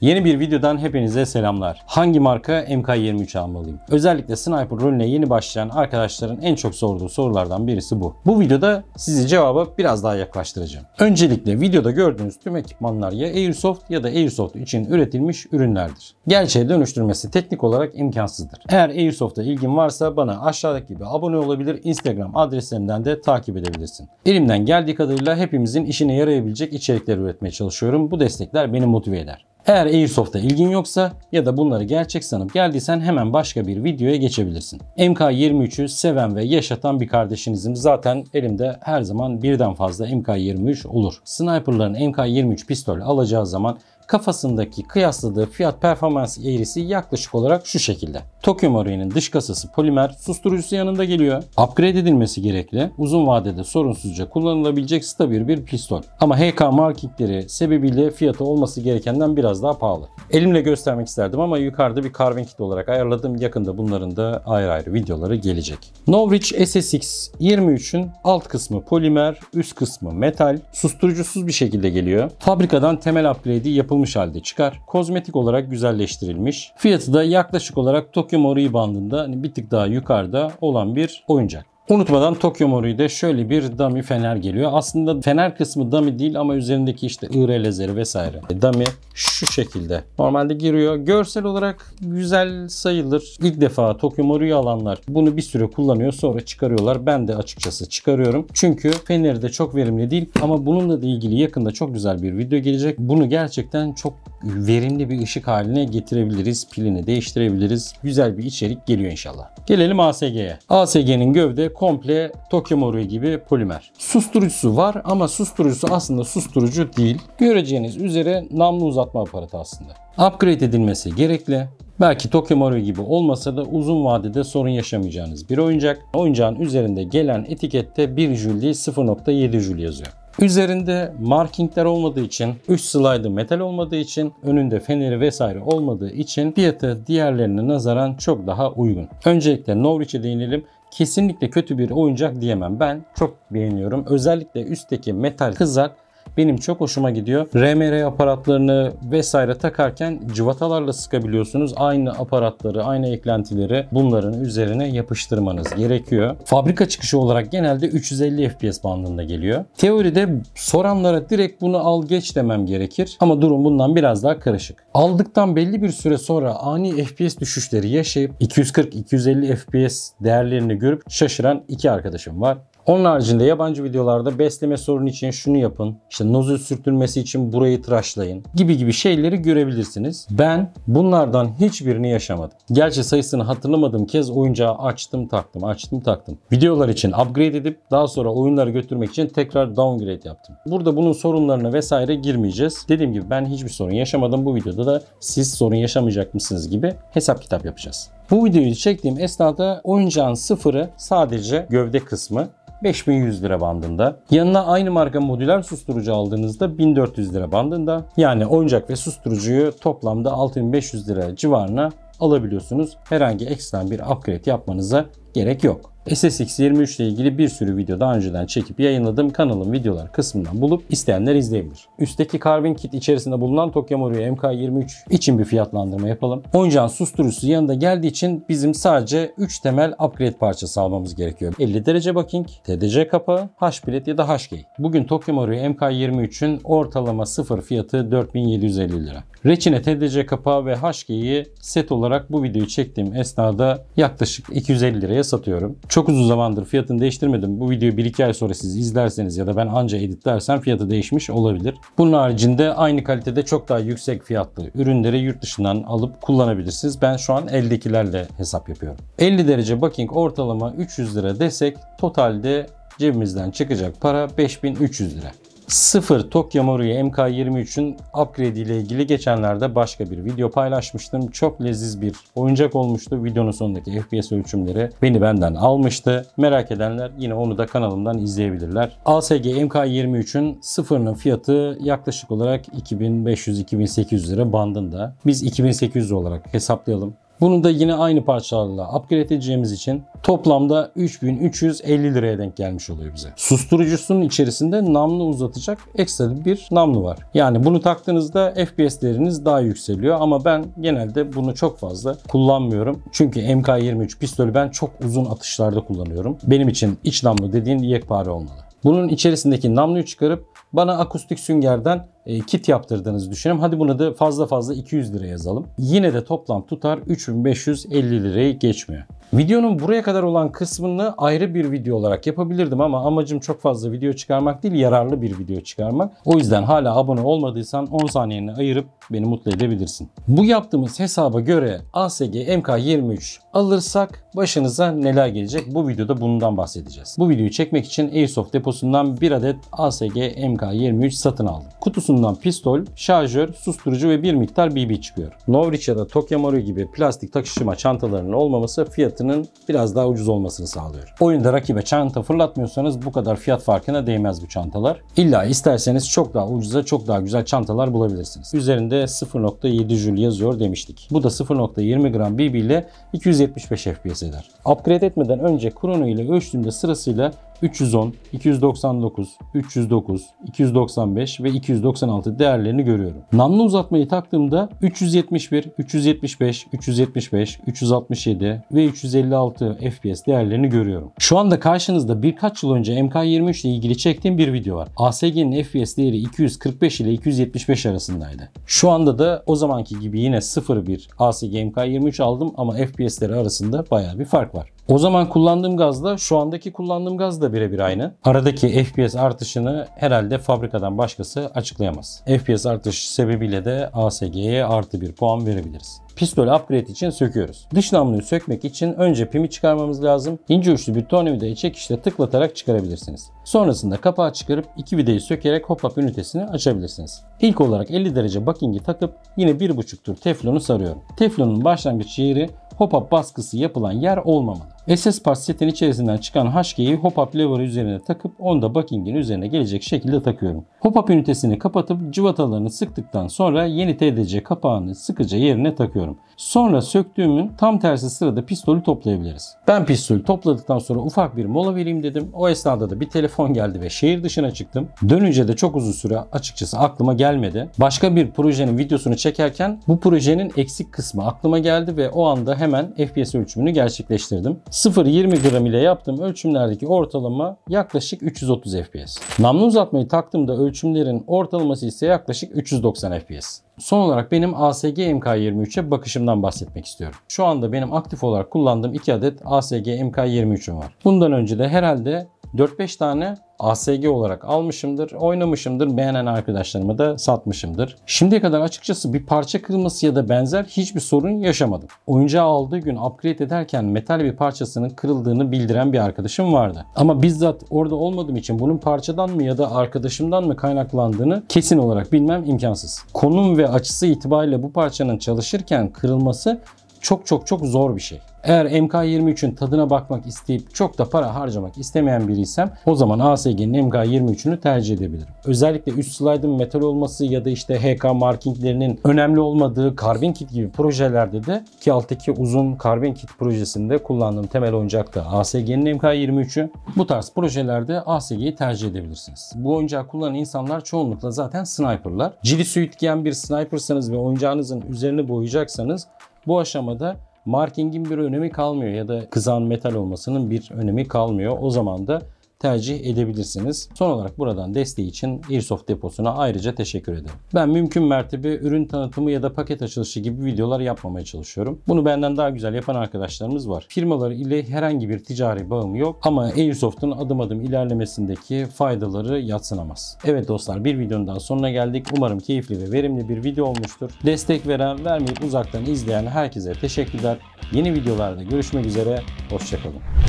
Yeni bir videodan hepinize selamlar. Hangi marka MK23 almalıyım? Özellikle sniper rolüne yeni başlayan arkadaşların en çok sorduğu sorulardan birisi bu. Bu videoda sizi cevaba biraz daha yaklaştıracağım. Öncelikle videoda gördüğünüz tüm ekipmanlar ya Airsoft ya da Airsoft için üretilmiş ürünlerdir. Gerçeğe dönüştürmesi teknik olarak imkansızdır. Eğer Airsoft'a ilgin varsa bana aşağıdaki gibi abone olabilir, Instagram adresimden de takip edebilirsin. Elimden geldiği kadarıyla hepimizin işine yarayabilecek içerikler üretmeye çalışıyorum. Bu destekler beni motive eder. Eğer Airsoft'a ilgin yoksa ya da bunları gerçek sanıp geldiysen hemen başka bir videoya geçebilirsin. MK23'ü seven ve yaşatan bir kardeşinizim. Zaten elimde her zaman birden fazla MK23 olur. Sniperların MK23 pistol alacağı zaman kafasındaki kıyasladığı fiyat performans eğrisi yaklaşık olarak şu şekilde. Tokyo Mario'nun dış kasası polimer, susturucusu yanında geliyor. Upgrade edilmesi gerekli. Uzun vadede sorunsuzca kullanılabilecek stabil bir pistol. Ama HK markingleri sebebiyle fiyatı olması gerekenden biraz daha pahalı. Elimle göstermek isterdim ama yukarıda bir carving kit olarak ayarladım. Yakında bunların da ayrı ayrı videoları gelecek. Novrich SSX 23'ün alt kısmı polimer, üst kısmı metal, susturucusuz bir şekilde geliyor. Fabrikadan temel upgrade'i yapılmış yapılmış halde çıkar. Kozmetik olarak güzelleştirilmiş. Fiyatı da yaklaşık olarak Tokyo Mori bandında hani bir tık daha yukarıda olan bir oyuncak. Unutmadan Tokyo Mori'de şöyle bir dummy fener geliyor. Aslında fener kısmı dummy değil ama üzerindeki işte IR lazeri vesaire. E, dummy şu şekilde. Normalde giriyor. Görsel olarak güzel sayılır. İlk defa Tokyo Mori'yi alanlar bunu bir süre kullanıyor sonra çıkarıyorlar. Ben de açıkçası çıkarıyorum. Çünkü feneri de çok verimli değil ama bununla da ilgili yakında çok güzel bir video gelecek. Bunu gerçekten çok verimli bir ışık haline getirebiliriz. Pilini değiştirebiliriz. Güzel bir içerik geliyor inşallah. Gelelim ASG'ye. ASG'nin gövde komple Tokyo moru gibi polimer. Susturucusu var ama susturucusu aslında susturucu değil. Göreceğiniz üzere namlu uzatma aparatı aslında. Upgrade edilmesi gerekli. Belki Tokyo Mario gibi olmasa da uzun vadede sorun yaşamayacağınız bir oyuncak. Oyuncağın üzerinde gelen etikette 1 Joule değil 0.7 Joule yazıyor. Üzerinde markingler olmadığı için, üst slide'ı metal olmadığı için, önünde feneri vesaire olmadığı için fiyatı diğerlerine nazaran çok daha uygun. Öncelikle Norwich'e değinelim kesinlikle kötü bir oyuncak diyemem. Ben çok beğeniyorum. Özellikle üstteki metal kızar benim çok hoşuma gidiyor. RMR aparatlarını vesaire takarken cıvatalarla sıkabiliyorsunuz. Aynı aparatları, aynı eklentileri bunların üzerine yapıştırmanız gerekiyor. Fabrika çıkışı olarak genelde 350 FPS bandında geliyor. Teoride soranlara direkt bunu al geç demem gerekir ama durum bundan biraz daha karışık. Aldıktan belli bir süre sonra ani FPS düşüşleri yaşayıp 240-250 FPS değerlerini görüp şaşıran iki arkadaşım var. Onun haricinde yabancı videolarda besleme sorunu için şunu yapın, işte nozül sürtülmesi için burayı tıraşlayın gibi gibi şeyleri görebilirsiniz. Ben bunlardan hiçbirini yaşamadım. Gerçi sayısını hatırlamadığım kez oyuncağı açtım taktım, açtım taktım. Videolar için upgrade edip daha sonra oyunları götürmek için tekrar downgrade yaptım. Burada bunun sorunlarına vesaire girmeyeceğiz. Dediğim gibi ben hiçbir sorun yaşamadım. Bu videoda da siz sorun yaşamayacak mısınız gibi hesap kitap yapacağız. Bu videoyu çektiğim esnada oyuncağın sıfırı sadece gövde kısmı 5100 lira bandında. Yanına aynı marka modüler susturucu aldığınızda 1400 lira bandında. Yani oyuncak ve susturucuyu toplamda 6500 lira civarına alabiliyorsunuz. Herhangi ekstra bir upgrade yapmanıza gerek yok. SSX23 ile ilgili bir sürü video daha önceden çekip yayınladığım kanalın videolar kısmından bulup isteyenler izleyebilir. Üstteki Carbon kit içerisinde bulunan Tokyamoru MK23 için bir fiyatlandırma yapalım. Oyuncağın susturucusu yanında geldiği için bizim sadece 3 temel upgrade parçası almamız gerekiyor. 50 derece bucking, TDC kapağı, H bilet ya da H gate. Bugün Tokyamoru MK23'ün ortalama sıfır fiyatı 4750 lira. Reçine TDC kapağı ve HG'yi set olarak bu videoyu çektiğim esnada yaklaşık 250 liraya satıyorum. Çok uzun zamandır fiyatını değiştirmedim. Bu videoyu 1-2 ay sonra siz izlerseniz ya da ben anca editlersem fiyatı değişmiş olabilir. Bunun haricinde aynı kalitede çok daha yüksek fiyatlı ürünleri yurt dışından alıp kullanabilirsiniz. Ben şu an eldekilerle hesap yapıyorum. 50 derece baking ortalama 300 lira desek totalde cebimizden çıkacak para 5300 lira. 0 Tokyo Moru'yu MK23'ün upgrade ile ilgili geçenlerde başka bir video paylaşmıştım. Çok leziz bir oyuncak olmuştu. Videonun sonundaki FPS ölçümleri beni benden almıştı. Merak edenler yine onu da kanalımdan izleyebilirler. ASG MK23'ün sıfırının fiyatı yaklaşık olarak 2500-2800 lira bandında. Biz 2800 olarak hesaplayalım. Bunu da yine aynı parçalarla upgrade edeceğimiz için toplamda 3350 liraya denk gelmiş oluyor bize. Susturucusunun içerisinde namlu uzatacak ekstra bir namlu var. Yani bunu taktığınızda FPS değeriniz daha yükseliyor ama ben genelde bunu çok fazla kullanmıyorum. Çünkü MK23 pistolü ben çok uzun atışlarda kullanıyorum. Benim için iç namlu dediğin yekpare olmalı. Bunun içerisindeki namluyu çıkarıp bana akustik süngerden e, kit yaptırdığınızı düşünelim. Hadi bunu da fazla fazla 200 lira yazalım. Yine de toplam tutar 3550 lirayı geçmiyor. Videonun buraya kadar olan kısmını ayrı bir video olarak yapabilirdim ama amacım çok fazla video çıkarmak değil, yararlı bir video çıkarmak. O yüzden hala abone olmadıysan 10 saniyeni ayırıp beni mutlu edebilirsin. Bu yaptığımız hesaba göre ASG MK23 alırsak başınıza neler gelecek? Bu videoda bundan bahsedeceğiz. Bu videoyu çekmek için Airsoft deposundan bir adet ASG MK23 satın aldım. Kutusunu bulunan pistol, şarjör, susturucu ve bir miktar BB çıkıyor. Novrich ya da Tokemaru gibi plastik takışıma çantalarının olmaması fiyatının biraz daha ucuz olmasını sağlıyor. Oyunda rakibe çanta fırlatmıyorsanız bu kadar fiyat farkına değmez bu çantalar. İlla isterseniz çok daha ucuza çok daha güzel çantalar bulabilirsiniz. Üzerinde 0.7 jül yazıyor demiştik. Bu da 0.20 gram BB ile 275 FPS eder. Upgrade etmeden önce Chrono ile ölçtüğümde sırasıyla 310, 299, 309, 295 ve 296 değerlerini görüyorum. Namlu uzatmayı taktığımda 371, 375, 375, 367 ve 356 FPS değerlerini görüyorum. Şu anda karşınızda birkaç yıl önce MK23 ile ilgili çektiğim bir video var. ASG'nin FPS değeri 245 ile 275 arasındaydı. Şu anda da o zamanki gibi yine 0.1 ASG MK23 aldım ama FPS'leri arasında baya bir fark var. O zaman kullandığım gazla şu andaki kullandığım gaz da birebir aynı. Aradaki FPS artışını herhalde fabrikadan başkası açıklayamaz. FPS artış sebebiyle de ASG'ye artı bir puan verebiliriz. Pistol upgrade için söküyoruz. Dış namluyu sökmek için önce pimi çıkarmamız lazım. İnce uçlu bir tornavidayı çekişle tıklatarak çıkarabilirsiniz. Sonrasında kapağı çıkarıp iki vidayı sökerek hop up ünitesini açabilirsiniz. İlk olarak 50 derece buckingi takıp yine 1,5 tur teflonu sarıyorum. Teflonun başlangıç yeri hop up baskısı yapılan yer olmamalı. SS Part içerisinden çıkan HG'yi hop-up lever üzerine takıp onda bucking'in üzerine gelecek şekilde takıyorum. Hop-up ünitesini kapatıp cıvatalarını sıktıktan sonra yeni TDC kapağını sıkıca yerine takıyorum. Sonra söktüğümün tam tersi sırada pistolü toplayabiliriz. Ben pistolü topladıktan sonra ufak bir mola vereyim dedim. O esnada da bir telefon geldi ve şehir dışına çıktım. Dönünce de çok uzun süre açıkçası aklıma gelmedi. Başka bir projenin videosunu çekerken bu projenin eksik kısmı aklıma geldi ve o anda hemen FPS ölçümünü gerçekleştirdim. 0.20 gram ile yaptığım ölçümlerdeki ortalama yaklaşık 330 FPS. Namlu uzatmayı taktığımda ölçümlerin ortalaması ise yaklaşık 390 FPS. Son olarak benim ASG MK23'e bakışımdan bahsetmek istiyorum. Şu anda benim aktif olarak kullandığım 2 adet ASG MK23'üm var. Bundan önce de herhalde 4-5 tane ASG olarak almışımdır, oynamışımdır, beğenen arkadaşlarıma da satmışımdır. Şimdiye kadar açıkçası bir parça kırılması ya da benzer hiçbir sorun yaşamadım. Oyuncağı aldığı gün upgrade ederken metal bir parçasının kırıldığını bildiren bir arkadaşım vardı. Ama bizzat orada olmadığım için bunun parçadan mı ya da arkadaşımdan mı kaynaklandığını kesin olarak bilmem imkansız. Konum ve açısı itibariyle bu parçanın çalışırken kırılması çok çok çok zor bir şey. Eğer MK23'ün tadına bakmak isteyip çok da para harcamak istemeyen biriysem o zaman ASG'nin MK23'ünü tercih edebilirim. Özellikle üst slide'ın metal olması ya da işte HK markinglerinin önemli olmadığı karbin Kit gibi projelerde de ki alttaki uzun karbin Kit projesinde kullandığım temel oyuncak da ASG'nin MK23'ü. Bu tarz projelerde ASG'yi tercih edebilirsiniz. Bu oyuncağı kullanan insanlar çoğunlukla zaten sniperlar. Cili suit giyen bir snipersanız ve oyuncağınızın üzerine boyayacaksanız bu aşamada markingin bir önemi kalmıyor ya da kızan metal olmasının bir önemi kalmıyor. O zaman da tercih edebilirsiniz. Son olarak buradan desteği için Airsoft deposuna ayrıca teşekkür ederim. Ben mümkün mertebe ürün tanıtımı ya da paket açılışı gibi videolar yapmamaya çalışıyorum. Bunu benden daha güzel yapan arkadaşlarımız var. Firmalar ile herhangi bir ticari bağım yok ama Airsoft'un adım adım ilerlemesindeki faydaları yatsınamaz. Evet dostlar bir videonun daha sonuna geldik. Umarım keyifli ve verimli bir video olmuştur. Destek veren, vermeyip uzaktan izleyen herkese teşekkürler. Yeni videolarda görüşmek üzere. Hoşçakalın.